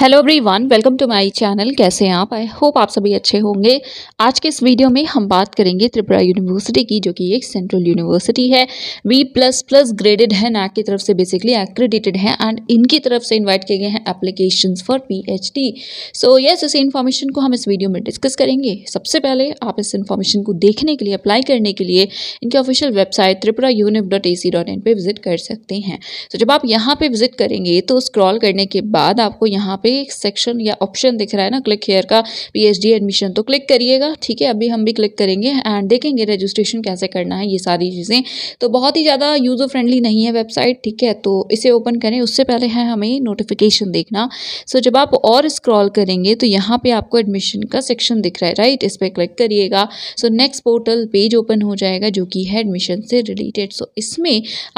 Hello one welcome to my channel कैसे हैं आप आई होप आप सभी अच्छे होंगे आज के इस वीडियो में हम बात करेंगे त्रिपुरा यूनिवर्सिटी की जो कि एक सेंट्रल यूनिवर्सिटी है वी प्लस प्लस ग्रेडेड है नैक की तरफ से बेसिकली एक्रेडिटेड है एंड इनकी तरफ से इनवाइट किए गए हैं application for PhD so yes इसी इन्फॉर्मेशन को हम इस वीडियो में डिस्कस करेंगे सबसे पहले आप इस इन्फॉर्मेशन को देखने के लिए अप्लाई करने के लिए इनकी official website Tripura univ dot A C dot in पर विजिट कर सकते हैं सो so, जब आप यहाँ पर विजिट करेंगे तो स्क्रॉल करने के बाद आपको यहाँ पर पे एक सेक्शन या ऑप्शन दिख रहा है ना क्लिक हेयर का पीएचडी एडमिशन तो क्लिक करिएगा ठीक है अभी हम भी क्लिक करेंगे एंड देखेंगे रजिस्ट्रेशन कैसे करना है ये सारी चीज़ें तो बहुत ही ज़्यादा यूज़र फ्रेंडली नहीं है वेबसाइट ठीक है तो इसे ओपन करें उससे पहले है हमें नोटिफिकेशन देखना सो जब आप और स्क्रॉल करेंगे तो यहाँ पर आपको एडमिशन का सेक्शन दिख रहा है राइट इस पर क्लिक करिएगा so next portal page open हो जाएगा जो कि है एडमिशन से रिलेटेड सो इसमें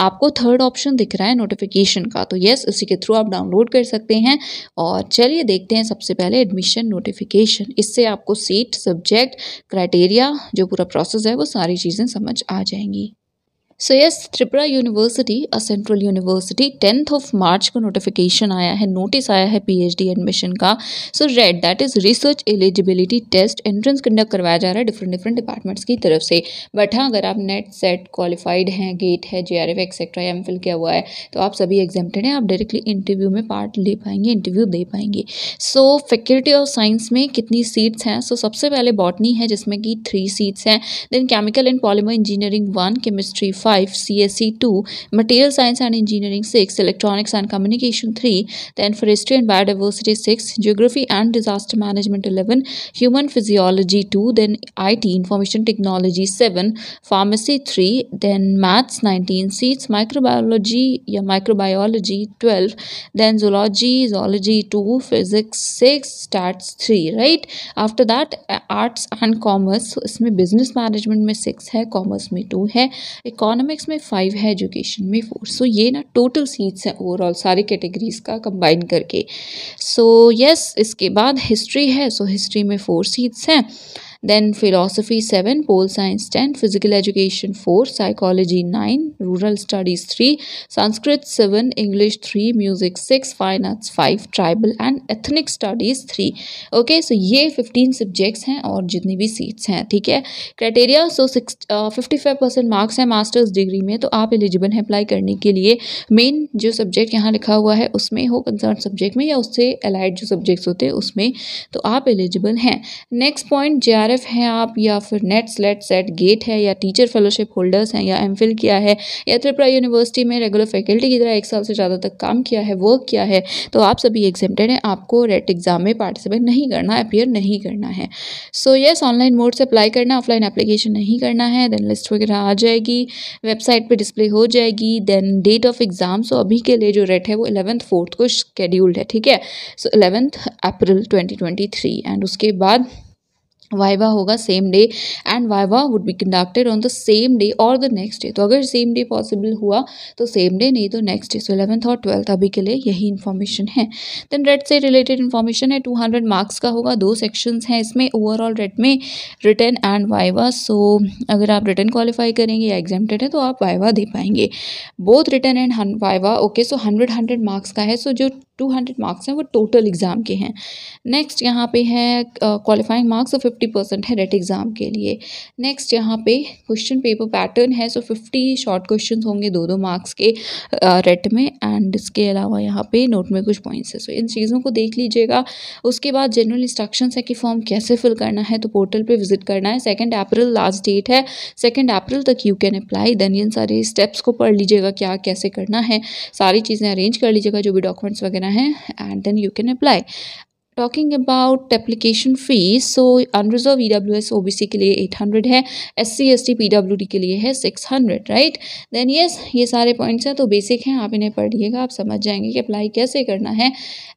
आपको थर्ड ऑप्शन दिख रहा है नोटिफिकेशन का तो येस इसी के थ्रू आप डाउनलोड कर सकते हैं और और चलिए देखते हैं सबसे पहले एडमिशन नोटिफिकेशन इससे आपको सीट सब्जेक्ट क्राइटेरिया जो पूरा प्रोसेस है वो सारी चीज़ें समझ आ जाएंगी so yes Tripura university a central university tenth of March को नोटिफिकेशन आया है नोटिस आया है पीएचडी एडमिशन का so RET that is research eligibility test entrance conduct करवाया जा रहा है डिफरेंट डिफरेंट डिपार्टमेंट्स की तरफ से बट हाँ अगर आप नेट सेट क्वालिफाइड हैं गेट है J R F etcetera M Phil किया हुआ है तो आप सभी एग्जामटेड हैं आप डायरेक्टली इंटरव्यू में पार्ट ले पाएंगे इंटरव्यू दे पाएंगे सो फैकल्टी ऑफ साइंस में कितनी सीट्स हैं सो so, सबसे पहले बॉटनी है जिसमें कि थ्री सीट्स हैं then chemical and polymer engineering one chemistry five 5, CSE 2, Material Science and Engineering 6, Electronics and Communication 3, then Forestry and Biodiversity 6, Geography and Disaster Management 11, Human Physiology 2, then IT, Information Technology 7, Pharmacy 3, then Maths 19, seats, Microbiology, yeah, Microbiology 12, then Zoology, Zoology 2, Physics 6, Stats 3, right? After that, Arts and Commerce, so, business management में six commerce commerce में two है economic economics में five है education में four so so, ये ना total seats हैं overall सारे कैटेगरीज का कंबाइन करके सो so, यस yes, इसके बाद हिस्ट्री है सो so हिस्ट्री में फोर सीट्स हैं then philosophy seven pol science ten physical education four psychology nine rural studies three Sanskrit seven English three music six fine arts five tribal and ethnic studies three okay so ये fifteen subjects हैं और जितनी भी seats हैं ठीक है criteria so six fifty five percent marks हैं masters degree में तो आप एलिजिबल हैं अप्लाई करने के लिए मेन जो सब्जेक्ट यहाँ लिखा हुआ है उसमें हो कंसर्न सब्जेक्ट में या उससे अलाइड जो सब्जेक्ट्स होते हैं उसमें तो आप एलिजिबल हैं नेक्स्ट पॉइंट जे आरएफ हैं आप या फिर नेट स्लेट सेट गेट है या टीचर फेलोशिप होल्डर्स हैं या एम किया है या त्रिपुरा यूनिवर्सिटी में रेगुलर फैकल्टी की तरह एक साल से ज़्यादा तक काम किया है वर्क किया है तो आप सभी एग्जेप्टेड हैं आपको रेट एग्ज़ाम में पार्टिसिपेट नहीं करना अपेयर नहीं करना है सो येस ऑनलाइन मोड से अप्लाई करना ऑफलाइन अप्लीकेशन नहीं करना है देन लिस्ट वगैरह आ जाएगी वेबसाइट पर डिस्प्ले हो जाएगी then date of exam so अभी के लिए जो रेट है वो इलेवंथ फोर्थ को शेड्यूल्ड है ठीक है सो इलेवंथ अप्रैल 2023 एंड उसके बाद वाइवा होगा same day and viva would be conducted on the same day और द नेक्स्ट डे तो अगर सेम डे पॉसिबल हुआ तो सेम डे नहीं तो नेक्स्ट डे सो इलेवंथ और ट्वेल्थ अभी के लिए यही इन्फॉर्मेशन है देन रेड से रिलेटेड इन्फॉर्मेशन है टू हंड्रेड मार्क्स का होगा दो सेक्शंस हैं इसमें ओवरऑल रेड में रिटर्न एंड वाइवा सो अगर आप रिटर्न क्वालिफाई करेंगे या एग्जामटेड है तो आप वाइवा दे पाएंगे both written and viva okay so hundred hundred marks का है सो so, जो टू हंड्रेड मार्क्स हैं वो टोटल एग्ज़ाम के हैं नेक्स्ट यहाँ पे है क्वालिफाइंग मार्क्स और फिफ्टी परसेंट है रेट एग्ज़ाम के लिए नेक्स्ट यहाँ पे क्वेश्चन पेपर पैटर्न है सो फिफ्टी शॉर्ट क्वेश्चन होंगे दो दो मार्क्स के रेट uh, में एंड इसके अलावा यहाँ पे नोट में कुछ पॉइंट्स है सो इन चीज़ों को देख लीजिएगा उसके बाद जनरल इंस्ट्रक्शन है कि फॉर्म कैसे फिल करना है तो पोर्टल पर विजिट करना है सेकेंड अप्रैल लास्ट डेट है सेकेंड अप्रैल तक यू कैन अप्लाई देन इन सारे स्टेप्स को पढ़ लीजिएगा क्या कैसे करना है सारी चीज़ें अरेंज कर लीजिएगा जो भी डॉक्यूमेंट्स वगैरह है and then you can apply talking about application fees so unreserve E W S O B C के लिए एट हंड्रेड है S C S T P W D के लिए है six hundred right then yes ये सारे points हैं तो बेसिक हैं आप इन्हें पढ़ लीएगा आप समझ जाएंगे कि अप्लाई कैसे करना है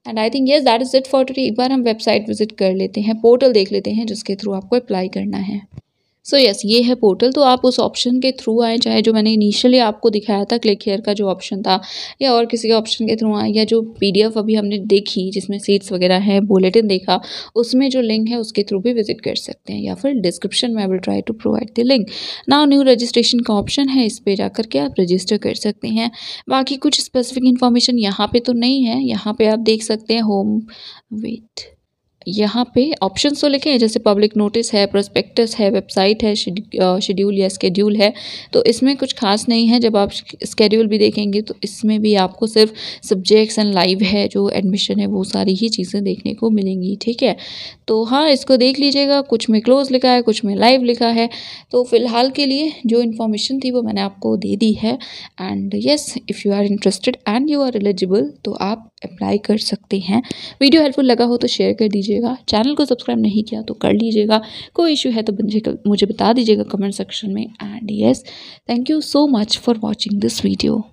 and I think yes that is it for today एक बार हम वेबसाइट विजिट कर लेते हैं पोर्टल देख लेते हैं जिसके थ्रू आपको अप्लाई करना है सो so यस yes, ये है पोर्टल तो आप उस ऑप्शन के थ्रू आएँ चाहे जो मैंने इनिशियली आपको दिखाया था क्लिक हेयर का जो ऑप्शन था या और किसी के ऑप्शन के थ्रू आएँ या जो पीडीएफ अभी हमने देखी जिसमें सीट्स वगैरह हैं बुलेटिन देखा उसमें जो लिंक है उसके थ्रू भी विजिट कर सकते हैं या फिर डिस्क्रिप्शन में I will try to provide the link now new registration का ऑप्शन है इस पर जाकर के आप रजिस्टर कर सकते हैं बाकी कुछ स्पेसिफिक इन्फॉर्मेशन यहाँ पर तो नहीं है यहाँ पर आप देख सकते हैं होम वेट यहाँ पे ऑप्शंस तो लिखे हैं जैसे पब्लिक नोटिस है प्रोस्पेक्टस है वेबसाइट है शेड्यूल या स्केड्यूल है तो इसमें कुछ खास नहीं है जब आप स्केड्यूल भी देखेंगे तो इसमें भी आपको सिर्फ सब्जेक्ट्स एंड लाइव है जो एडमिशन है वो सारी ही चीज़ें देखने को मिलेंगी ठीक है तो हाँ इसको देख लीजिएगा कुछ में क्लोज लिखा है कुछ में लाइव लिखा है तो फ़िलहाल के लिए जो इन्फॉर्मेशन थी वो मैंने आपको दे दी है and yes if you are interested and you are eligible तो आप अप्लाई कर सकते हैं वीडियो हेल्पफुल लगा हो तो शेयर कर दीजिएगा चैनल को सब्सक्राइब नहीं किया तो कर लीजिएगा कोई इशू है तो मुझे बता दीजिएगा कमेंट सेक्शन में and yes thank you so much for watching this video